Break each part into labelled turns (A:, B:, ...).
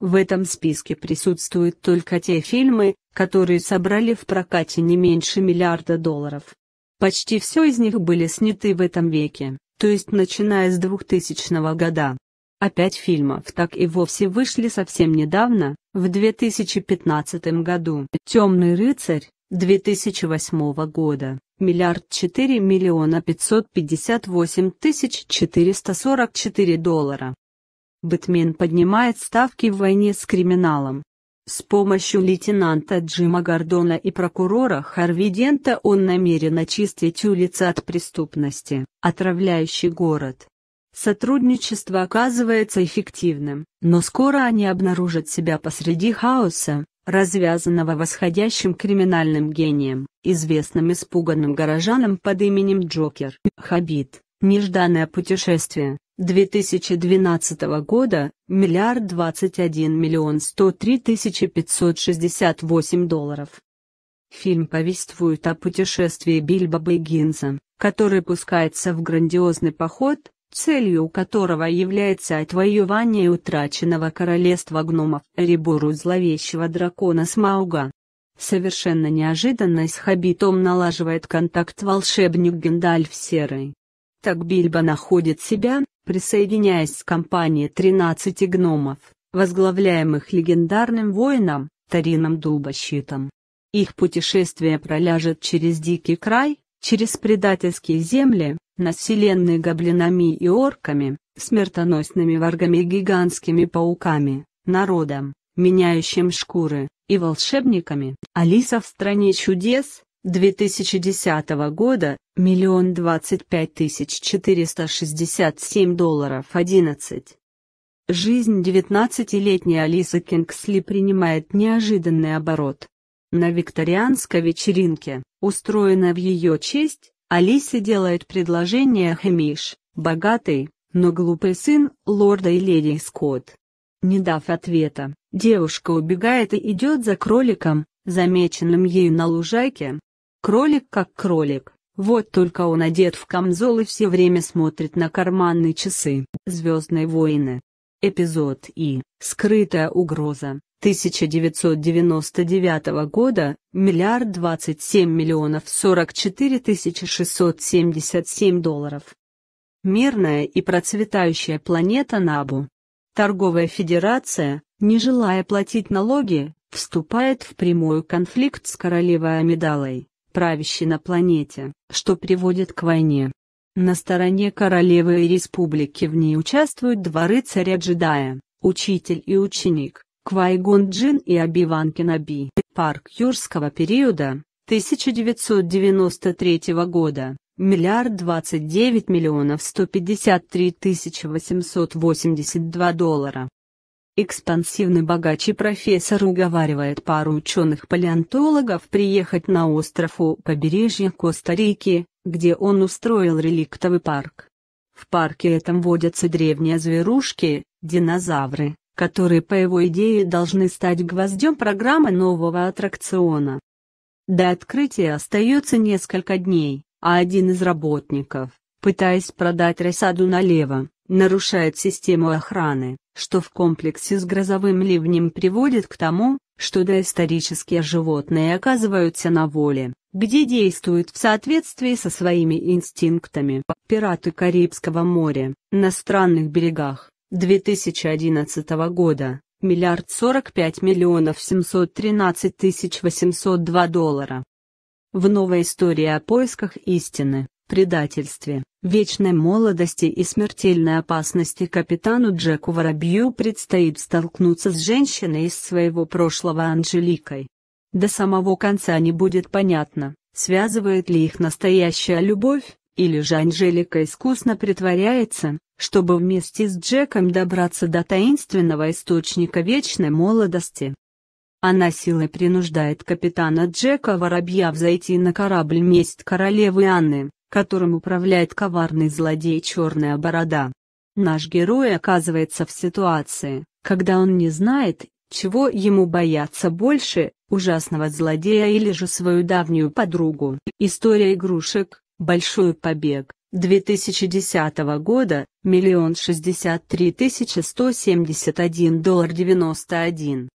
A: В этом списке присутствуют только те фильмы, которые собрали в прокате не меньше миллиарда долларов. Почти все из них были сняты в этом веке, то есть начиная с 2000 года. А пять фильмов так и вовсе вышли совсем недавно, в 2015 году. «Темный рыцарь» 2008 года, миллиард 4 миллиона 558 тысяч 444 доллара. Бэтмен поднимает ставки в войне с криминалом. С помощью лейтенанта Джима Гордона и прокурора Харви Дента он намерен очистить улицы от преступности, отравляющей город. Сотрудничество оказывается эффективным, но скоро они обнаружат себя посреди хаоса, развязанного восходящим криминальным гением, известным испуганным горожанам под именем Джокер. Хабит. Нежданное путешествие. 2012 года – миллиард 21 миллион 103 тысячи 568 долларов. Фильм повествует о путешествии Бильбо Бэггинса, который пускается в грандиозный поход, целью которого является отвоевание утраченного королевства гномов Эребору зловещего дракона Смауга. Совершенно неожиданно с Хабитом налаживает контакт волшебник Гендальф Серый. Так Бильбо находит себя, присоединяясь к компании 13 гномов, возглавляемых легендарным воином, Тарином Дубощитом. Их путешествие проляжет через Дикий край, через предательские земли, населенные гоблинами и орками, смертоносными варгами и гигантскими пауками, народом, меняющим шкуры, и волшебниками. Алиса в стране чудес, 2010 года – миллион двадцать пять тысяч четыреста шестьдесят семь долларов одиннадцать. Жизнь 19-летней Алисы Кингсли принимает неожиданный оборот. На викторианской вечеринке, устроенной в ее честь, Алисе делает предложение Хэмиш, богатый, но глупый сын лорда и леди Скотт. Не дав ответа, девушка убегает и идет за кроликом, замеченным ею на лужайке, Кролик как кролик, вот только он одет в камзол и все время смотрит на карманные часы. «Звездные войны». Эпизод И. Скрытая угроза. 1999 года, миллиард 27 миллионов 44 тысячи 677 долларов. Мирная и процветающая планета Набу. Торговая федерация, не желая платить налоги, вступает в прямой конфликт с королевой Амидалой правящий на планете, что приводит к войне. На стороне королевы и республики в ней участвуют дворы царя джедая учитель и ученик, Квайгон Джин и Оби-Ван Кеноби. Парк юрского периода, 1993 года, миллиард 29 миллионов 153 тысяч 882 доллара. Экспансивный богач и профессор уговаривает пару ученых-палеонтологов приехать на остров у побережья Коста-Рики, где он устроил реликтовый парк. В парке этом водятся древние зверушки, динозавры, которые по его идее должны стать гвоздем программы нового аттракциона. До открытия остается несколько дней, а один из работников, пытаясь продать рассаду налево, нарушает систему охраны, что в комплексе с грозовым ливнем приводит к тому, что доисторические животные оказываются на воле, где действуют в соответствии со своими инстинктами. Пираты Карибского моря, на странных берегах, 2011 года, миллиард 45 миллионов 713 тысяч 802 доллара. В новой истории о поисках истины, предательстве, вечной молодости и смертельной опасности капитану Джеку Воробью предстоит столкнуться с женщиной из своего прошлого Анжеликой. До самого конца не будет понятно, связывает ли их настоящая любовь, или же Анжелика искусно притворяется, чтобы вместе с Джеком добраться до таинственного источника вечной молодости. Она силой принуждает капитана Джека Воробья взойти на корабль «Месть королевы Анны», которым управляет коварный злодей Черная Борода. Наш герой оказывается в ситуации, когда он не знает, чего ему бояться больше, ужасного злодея или же свою давнюю подругу. История игрушек, Большой побег, 2010 года, миллион шестьдесят три тысячи сто семьдесят один доллар девяносто один.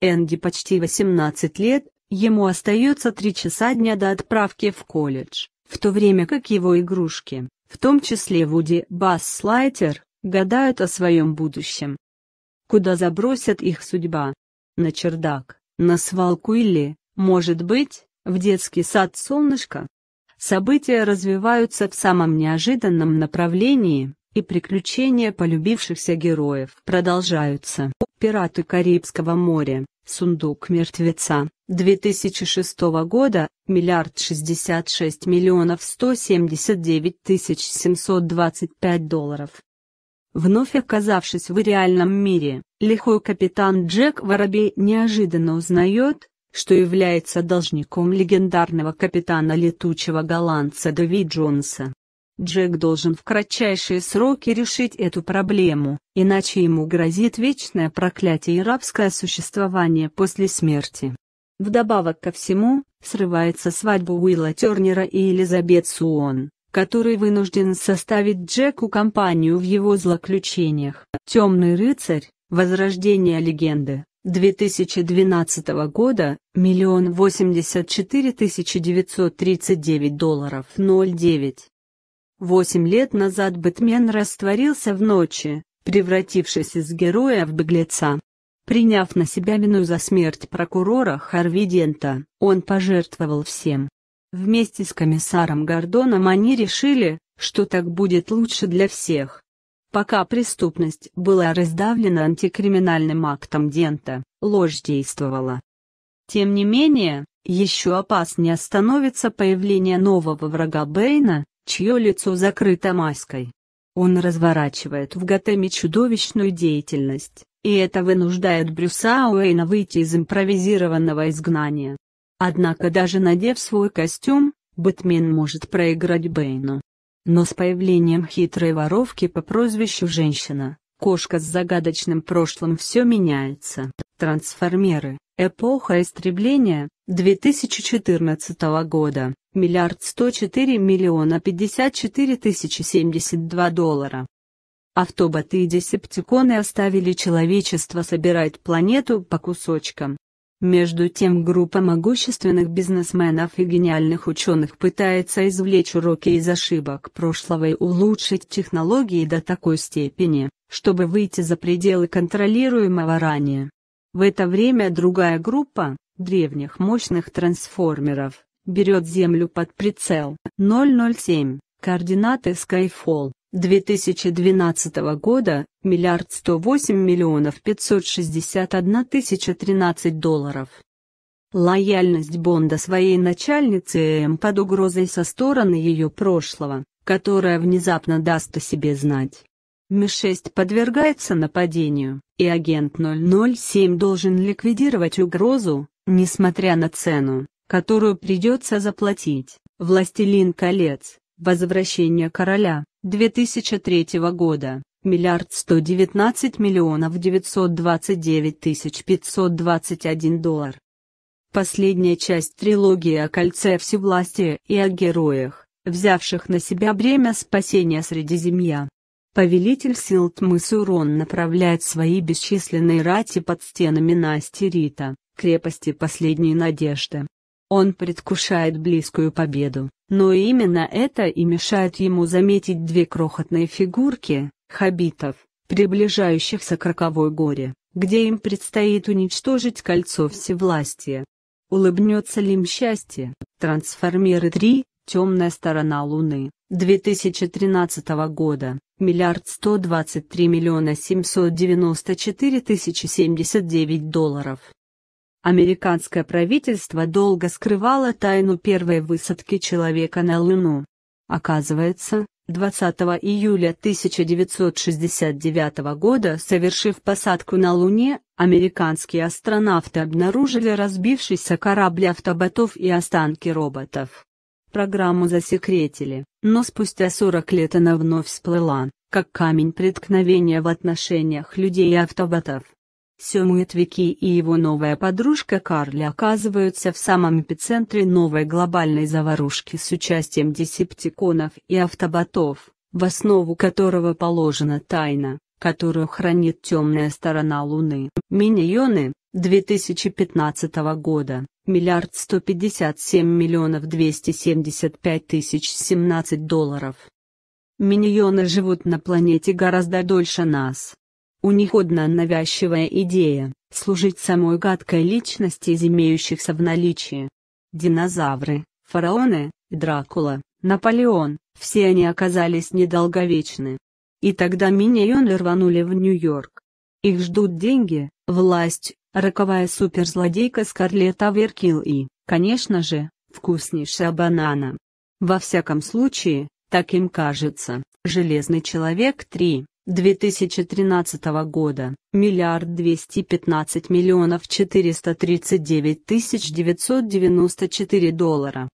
A: Энди почти 18 лет, ему остается 3 часа дня до отправки в колледж в то время как его игрушки, в том числе Вуди Басслайтер, гадают о своем будущем. Куда забросят их судьба? На чердак, на свалку или, может быть, в детский сад солнышко? События развиваются в самом неожиданном направлении, и приключения полюбившихся героев продолжаются. «Пираты Карибского моря», «Сундук мертвеца», 2006 года, миллиард шестьдесят шесть миллионов сто семьдесят девять тысяч семьсот двадцать пять долларов. Вновь оказавшись в реальном мире, лихой капитан Джек Воробей неожиданно узнает, что является должником легендарного капитана летучего голландца Дэви Джонса. Джек должен в кратчайшие сроки решить эту проблему, иначе ему грозит вечное проклятие и рабское существование после смерти. Вдобавок ко всему, срывается свадьба Уилла Тернера и Элизабет Суон, который вынужден составить Джеку компанию в его злоключениях. «Темный рыцарь. Возрождение легенды». 2012 года, миллион восемьдесят четыре тысячи девятьсот тридцать девять долларов ноль девять. Восемь лет назад Бэтмен растворился в ночи, превратившись из героя в беглеца. Приняв на себя вину за смерть прокурора Харви Дента, он пожертвовал всем. Вместе с комиссаром Гордоном они решили, что так будет лучше для всех. Пока преступность была раздавлена антикриминальным актом Дента, ложь действовала. Тем не менее, еще опаснее становится появление нового врага Бэйна, чье лицо закрыто маской. Он разворачивает в Готэме чудовищную деятельность, и это вынуждает Брюса Уэйна выйти из импровизированного изгнания. Однако даже надев свой костюм, Бэтмен может проиграть Бэйну. Но с появлением хитрой воровки по прозвищу «Женщина», кошка с загадочным прошлым все меняется. Трансформеры. Эпоха истребления, 2014 года миллиард 104 миллиона 54 тысячи 72 доллара. Автоботы и десептиконы оставили человечество собирать планету по кусочкам. Между тем группа могущественных бизнесменов и гениальных ученых пытается извлечь уроки из ошибок прошлого и улучшить технологии до такой степени, чтобы выйти за пределы контролируемого ранее. В это время другая группа, древних мощных трансформеров, берет землю под прицел. 007. Координаты Skyfall. 2012 года, миллиард 108 миллионов 561 тысяча 13 долларов. Лояльность Бонда своей начальнице М под угрозой со стороны ее прошлого, которая внезапно даст о себе знать. Ми-6 подвергается нападению, и агент 007 должен ликвидировать угрозу, несмотря на цену которую придется заплатить. «Властелин колец. Возвращение короля» 2003 года. Миллиард сто девятнадцать миллионов девятьсот двадцать девять тысяч пятьсот двадцать один доллар. Последняя часть трилогии о кольце всевластия и о героях, взявших на себя бремя спасения Средиземья. Повелитель сил тьмы Сурон направляет свои бесчисленные рати под стенами Настерита, крепости последней надежды. Он предвкушает близкую победу, но именно это и мешает ему заметить две крохотные фигурки, хабитов, приближающихся к роковой горе, где им предстоит уничтожить кольцо всевластия. Улыбнется ли им счастье? Трансформеры 3, темная сторона Луны, 2013 года, миллиард 123 миллиона 794 тысячи 79 долларов. Американское правительство долго скрывало тайну первой высадки человека на Луну. Оказывается, 20 июля 1969 года, совершив посадку на Луне, американские астронавты обнаружили разбившийся корабль автоботов и останки роботов. Программу засекретили, но спустя 40 лет она вновь всплыла, как камень преткновения в отношениях людей и автоботов. Сёмуэт Вики и его новая подружка Карли оказываются в самом эпицентре новой глобальной заварушки с участием десептиконов и автоботов, в основу которого положена тайна, которую хранит темная сторона Луны. Миньоны, 2015 года, миллиард 157 миллионов 275 тысяч 17 долларов. Миньоны живут на планете гораздо дольше нас у них одна навязчивая идея – служить самой гадкой личности из имеющихся в наличии. Динозавры, фараоны, Дракула, Наполеон – все они оказались недолговечны. И тогда миньоны рванули в Нью-Йорк. Их ждут деньги, власть, роковая суперзлодейка Скарлетта Веркил и, конечно же, вкуснейшая банана. Во всяком случае, так им кажется, «Железный человек 3». 2013 года, миллиард 215 миллионов 439 тысяч 994 доллара.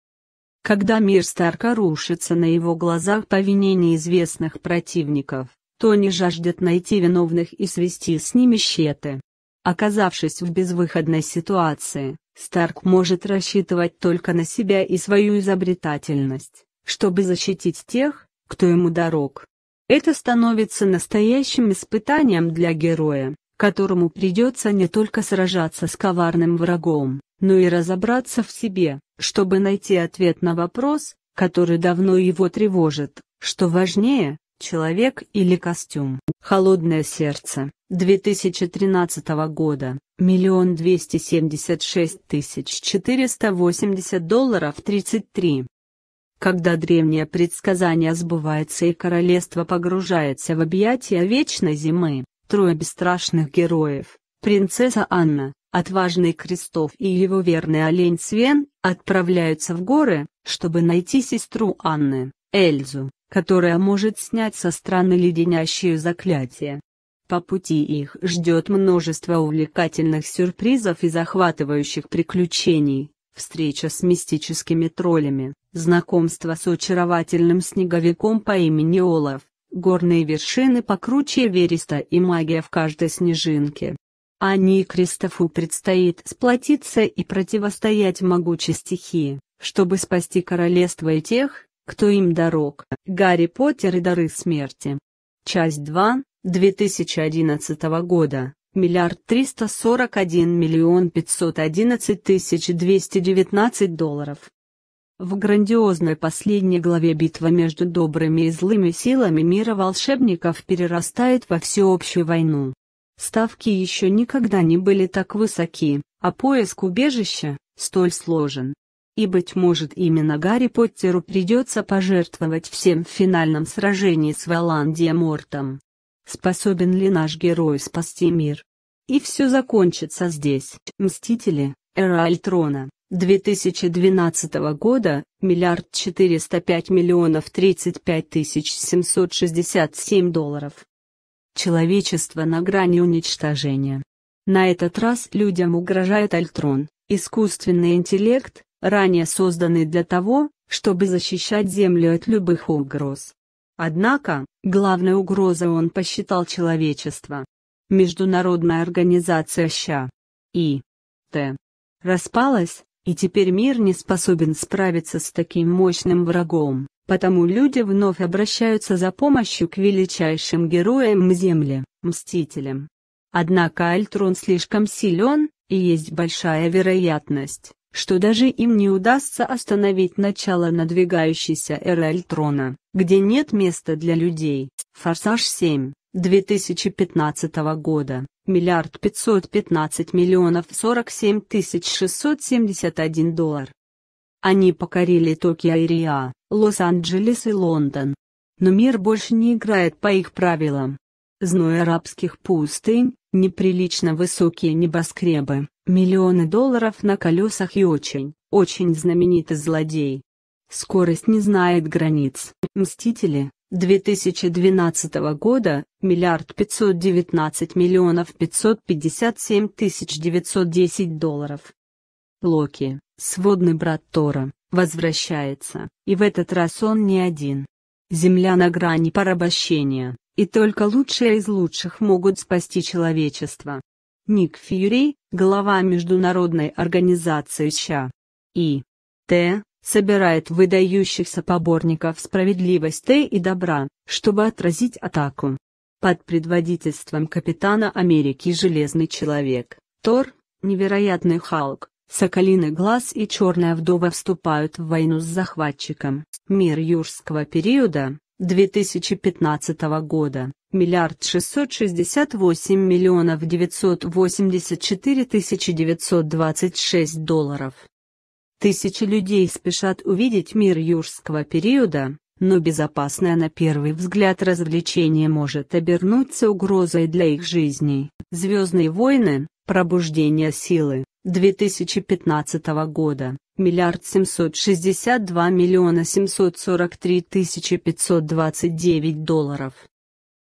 A: Когда мир Старка рушится на его глазах по вине неизвестных противников, то Тони жаждет найти виновных и свести с ними щеты. Оказавшись в безвыходной ситуации, Старк может рассчитывать только на себя и свою изобретательность, чтобы защитить тех, кто ему дорог. Это становится настоящим испытанием для героя, которому придется не только сражаться с коварным врагом, но и разобраться в себе, чтобы найти ответ на вопрос, который давно его тревожит, что важнее, человек или костюм. Холодное сердце. 2013 года. Миллион двести семьдесят шесть тысяч четыреста восемьдесят долларов тридцать три когда древнее предсказание сбывается и королевство погружается в объятия вечной зимы, трое бесстрашных героев, принцесса Анна, отважный Крестов и его верный олень Свен, отправляются в горы, чтобы найти сестру Анны, Эльзу, которая может снять со страны леденящее заклятие. По пути их ждет множество увлекательных сюрпризов и захватывающих приключений встреча с мистическими троллями, знакомство с очаровательным снеговиком по имени Олаф, горные вершины покруче Вереста и магия в каждой снежинке. Ани и Кристофу предстоит сплотиться и противостоять могучей стихии, чтобы спасти королевство и тех, кто им дорог. Гарри Поттер и дары смерти. Часть 2, 2011 года миллиард триста сорок один миллион пятьсот одиннадцать тысяч двести девятнадцать долларов. В грандиозной последней главе битва между добрыми и злыми силами мира волшебников перерастает во всеобщую войну. Ставки еще никогда не были так высоки, а поиск убежища столь сложен. И, быть может, именно Гарри Поттеру придется пожертвовать всем в финальном сражении с Валандием Мортом способен ли наш герой спасти мир. И все закончится здесь. Мстители, Эра Альтрона, 2012 года, миллиард 405 миллионов 35 тысяч 767 долларов. Человечество на грани уничтожения. На этот раз людям угрожает Альтрон, искусственный интеллект, ранее созданный для того, чтобы защищать Землю от любых угроз. Однако, главной угрозой он посчитал человечество. Международная организация ЩА и Т распалась, и теперь мир не способен справиться с таким мощным врагом, потому люди вновь обращаются за помощью к величайшим героям Земли, Мстителям. Однако Альтрон слишком силен, и есть большая вероятность, что даже им не удастся остановить начало надвигающейся эры Альтрона, где нет места для людей. Форсаж 7, 2015 года, миллиард 515 миллионов 47 тысяч 671 доллар. Они покорили Токио и Риа, Лос-Анджелес и Лондон. Но мир больше не играет по их правилам. Зной арабских пустынь, неприлично высокие небоскребы, миллионы долларов на колесах и очень, очень знаменитый злодей. Скорость не знает границ. Мстители, 2012 года, миллиард 519 миллионов 557 тысяч 910 долларов. Локи, сводный брат Тора, возвращается, и в этот раз он не один. Земля на грани порабощения, и только лучшие из лучших могут спасти человечество. Ник Фьюри, глава Международной организации ЩА. И. Т. собирает выдающихся поборников справедливости и добра, чтобы отразить атаку. Под предводительством капитана Америки Железный Человек, Тор, Невероятный Халк, Соколиный Глаз и Черная Вдова вступают в войну с захватчиком. Мир юрского периода, 2015 года миллиард 668 миллионов 984 тысячи 926 долларов. Тысячи людей спешат увидеть мир юрского периода, но безопасное на первый взгляд развлечение может обернуться угрозой для их жизней. «Звездные войны. Пробуждение силы» 2015 года миллиард семьсот шестьдесят два миллиона семьсот сорок три тысячи пятьсот двадцать девять долларов.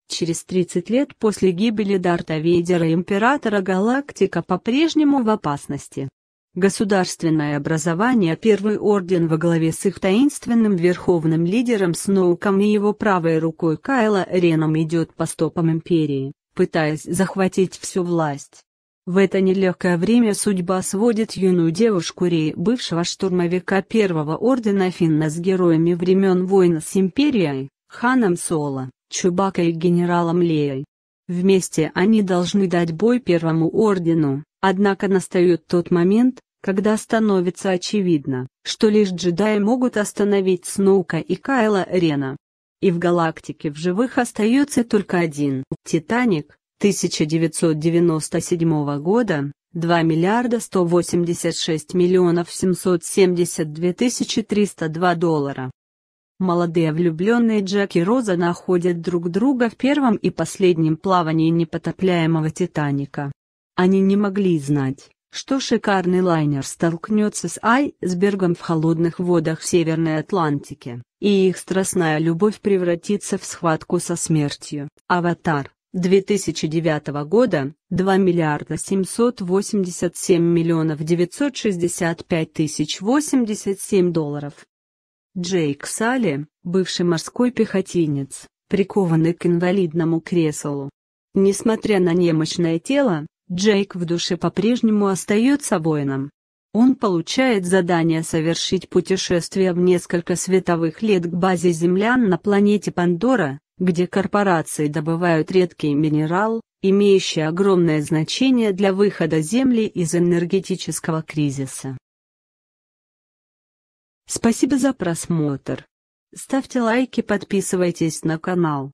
A: Через 30 лет после гибели Дарта Вейдера императора галактика по-прежнему в опасности. Государственное образование Первый Орден во главе с их таинственным верховным лидером Сноуком и его правой рукой Кайла Реном идет по стопам Империи, пытаясь захватить всю власть. В это нелегкое время судьба сводит юную девушку Рей, бывшего штурмовика Первого Ордена Финна с героями времен войн с Империей, ханом Соло, Чубакой и генералом Леей. Вместе они должны дать бой Первому Ордену, однако настает тот момент, когда становится очевидно, что лишь джедаи могут остановить Сноука и Кайла Рена. И в галактике в живых остается только один – Титаник, 1997 года 2 миллиарда 186 миллионов 772 тысячи 302 доллара. Молодые влюбленные Джек и Роза находят друг друга в первом и последнем плавании непотопляемого Титаника. Они не могли знать, что шикарный лайнер столкнется с айсбергом в холодных водах Северной Атлантики, и их страстная любовь превратится в схватку со смертью. Аватар 2009 года 2 миллиарда 787 миллионов 965 тысяч 87 долларов. Джейк Салли, бывший морской пехотинец, прикованный к инвалидному креслу. Несмотря на немощное тело, Джейк в душе по-прежнему остается воином. Он получает задание совершить путешествие в несколько световых лет к базе землян на планете Пандора, где корпорации добывают редкий минерал, имеющий огромное значение для выхода Земли из энергетического кризиса. Спасибо за просмотр. Ставьте лайки, подписывайтесь на канал.